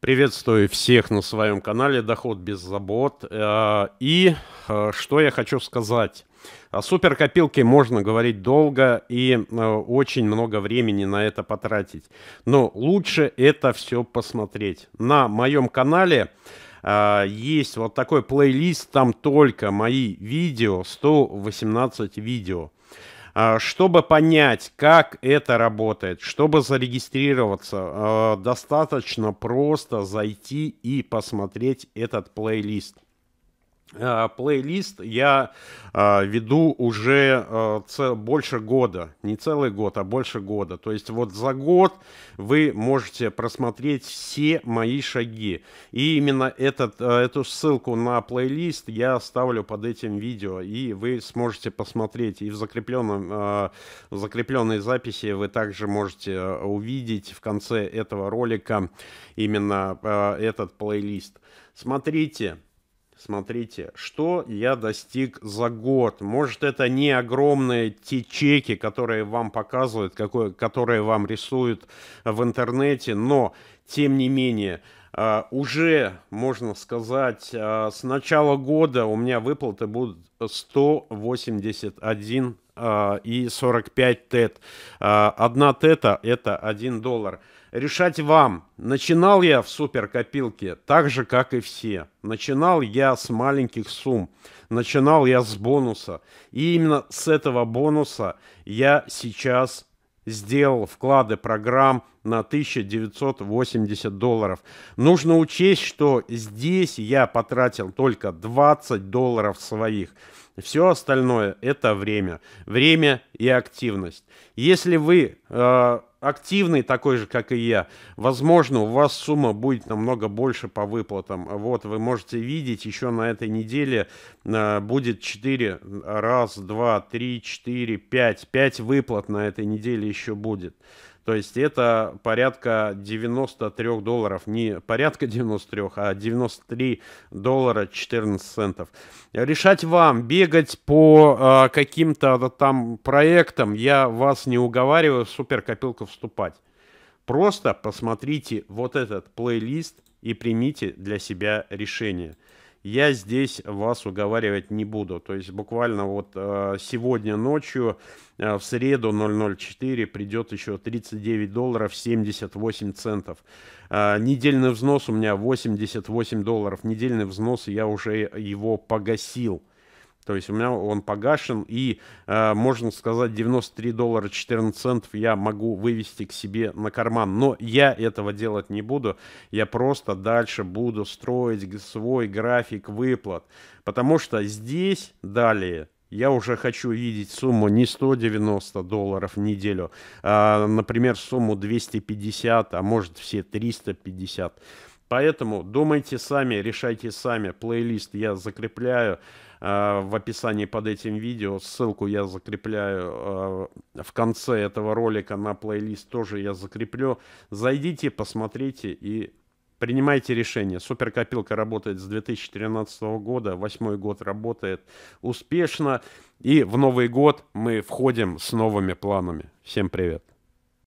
Приветствую всех на своем канале Доход без забот. Э, и э, что я хочу сказать. О суперкопилке можно говорить долго и э, очень много времени на это потратить. Но лучше это все посмотреть. На моем канале есть вот такой плейлист, там только мои видео, 118 видео. А, чтобы понять, как это работает, чтобы зарегистрироваться, э, достаточно просто зайти и посмотреть этот плейлист. Э, плейлист я э, веду уже э, больше года, не целый год, а больше года. То есть вот за год вы можете просмотреть все мои шаги. И именно этот, эту ссылку на плейлист я оставлю под этим видео, и вы сможете посмотреть. И в, закрепленном, в закрепленной записи вы также можете увидеть в конце этого ролика именно этот плейлист. Смотрите. Смотрите, что я достиг за год. Может, это не огромные те чеки, которые вам показывают, какое, которые вам рисуют в интернете, но, тем не менее, а, уже, можно сказать, а, с начала года у меня выплаты будут 181 а, и 45 тет. Одна тета – это 1 доллар. Решать вам. Начинал я в суперкопилке, так же, как и все. Начинал я с маленьких сумм. Начинал я с бонуса. И именно с этого бонуса я сейчас сделал вклады программ на 1980 долларов. Нужно учесть, что здесь я потратил только 20 долларов своих. Все остальное – это время. Время и активность. Если вы э, активный такой же, как и я, возможно, у вас сумма будет намного больше по выплатам. Вот, вы можете видеть, еще на этой неделе э, будет 4, раз, два, три, четыре, пять, пять выплат на этой неделе еще будет. То есть это порядка 93 долларов, не порядка 93, а 93 доллара 14 центов. Решать вам, бегать по э, каким-то там проектам, я вас не уговариваю в суперкопилку вступать. Просто посмотрите вот этот плейлист и примите для себя решение я здесь вас уговаривать не буду. То есть буквально вот э, сегодня ночью э, в среду 0.04 придет еще 39 долларов 78 центов. Э, недельный взнос у меня 88 долларов. Недельный взнос я уже его погасил. То есть у меня он погашен, и, э, можно сказать, 93 доллара 14 центов я могу вывести к себе на карман. Но я этого делать не буду. Я просто дальше буду строить свой график выплат. Потому что здесь далее я уже хочу видеть сумму не 190 долларов в неделю, а, например, сумму 250, а может все 350. Поэтому думайте сами, решайте сами. Плейлист я закрепляю. А, в описании под этим видео. Ссылку я закрепляю а, в конце этого ролика на плейлист тоже я закреплю. Зайдите, посмотрите и принимайте решение. Суперкопилка работает с 2013 года, восьмой год работает успешно. И в Новый год мы входим с новыми планами. Всем привет!